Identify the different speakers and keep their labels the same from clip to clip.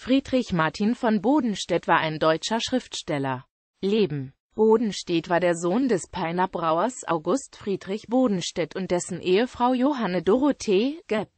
Speaker 1: Friedrich Martin von Bodenstedt war ein deutscher Schriftsteller. Leben Bodenstedt war der Sohn des Peiner Brauers August Friedrich Bodenstedt und dessen Ehefrau Johanne Dorothee Gepp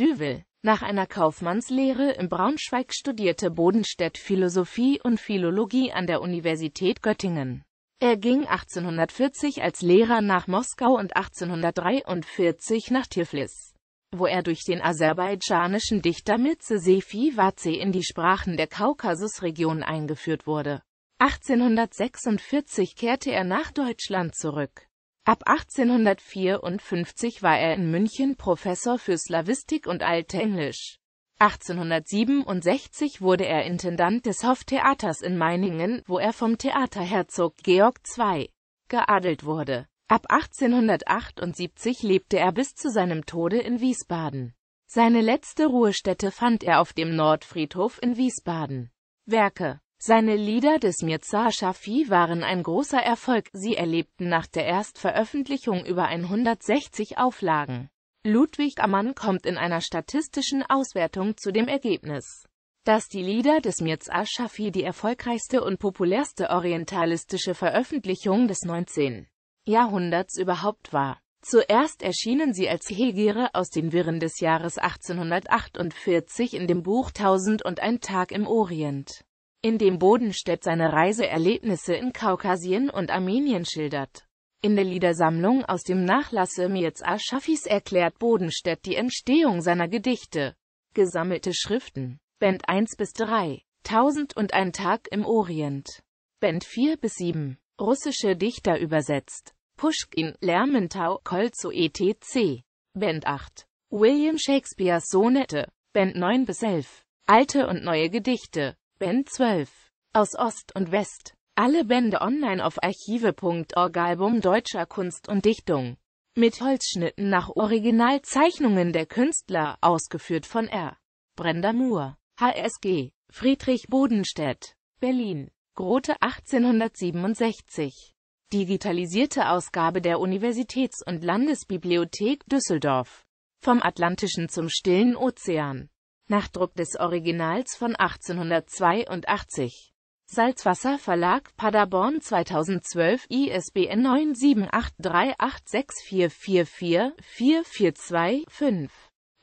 Speaker 1: Düvel. Nach einer Kaufmannslehre in Braunschweig studierte Bodenstedt Philosophie und Philologie an der Universität Göttingen. Er ging 1840 als Lehrer nach Moskau und 1843 nach Tiflis wo er durch den aserbaidschanischen Dichter Mirze Sefi Vaze in die Sprachen der Kaukasusregion eingeführt wurde. 1846 kehrte er nach Deutschland zurück. Ab 1854 war er in München Professor für Slawistik und Altenglisch. 1867 wurde er Intendant des Hoftheaters in Meiningen, wo er vom Theaterherzog Georg II. geadelt wurde. Ab 1878 lebte er bis zu seinem Tode in Wiesbaden. Seine letzte Ruhestätte fand er auf dem Nordfriedhof in Wiesbaden. Werke Seine Lieder des Mirza Shafi waren ein großer Erfolg, sie erlebten nach der Erstveröffentlichung über 160 Auflagen. Ludwig Ammann kommt in einer statistischen Auswertung zu dem Ergebnis, dass die Lieder des Mirza Shafi die erfolgreichste und populärste orientalistische Veröffentlichung des 19. Jahrhunderts überhaupt war. Zuerst erschienen sie als Hegire aus den Wirren des Jahres 1848 in dem Buch Tausend und ein Tag im Orient, in dem Bodenstedt seine Reiseerlebnisse in Kaukasien und Armenien schildert. In der Liedersammlung aus dem Nachlasse Mirz Aschafis erklärt Bodenstedt die Entstehung seiner Gedichte. Gesammelte Schriften. Band 1 bis 3. Tausend und ein Tag im Orient. Band 4 bis 7. Russische Dichter übersetzt. Pushkin, Lermentau, Kolzo etc. Band 8. William Shakespeares Sonette. Band 9 bis 11. Alte und neue Gedichte. Band 12. Aus Ost und West. Alle Bände online auf archive.org Album deutscher Kunst und Dichtung. Mit Holzschnitten nach Originalzeichnungen der Künstler, ausgeführt von R. Brenda Moore. HSG. Friedrich Bodenstedt. Berlin. Grote 1867. Digitalisierte Ausgabe der Universitäts- und Landesbibliothek Düsseldorf. Vom Atlantischen zum Stillen Ozean. Nachdruck des Originals von 1882. Salzwasser Verlag Paderborn 2012 ISBN 9783864444425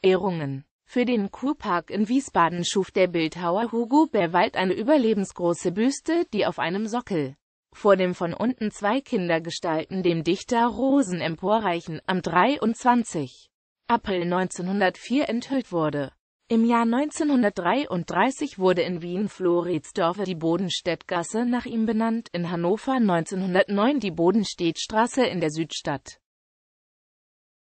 Speaker 1: Ehrungen für den Kurpark in Wiesbaden schuf der Bildhauer Hugo Berwald eine überlebensgroße Büste, die auf einem Sockel vor dem von unten zwei Kindergestalten dem Dichter Rosen emporreichen, am 23. April 1904 enthüllt wurde. Im Jahr 1933 wurde in Wien Floridsdorfer die Bodenstedtgasse nach ihm benannt, in Hannover 1909 die Bodenstedtstraße in der Südstadt.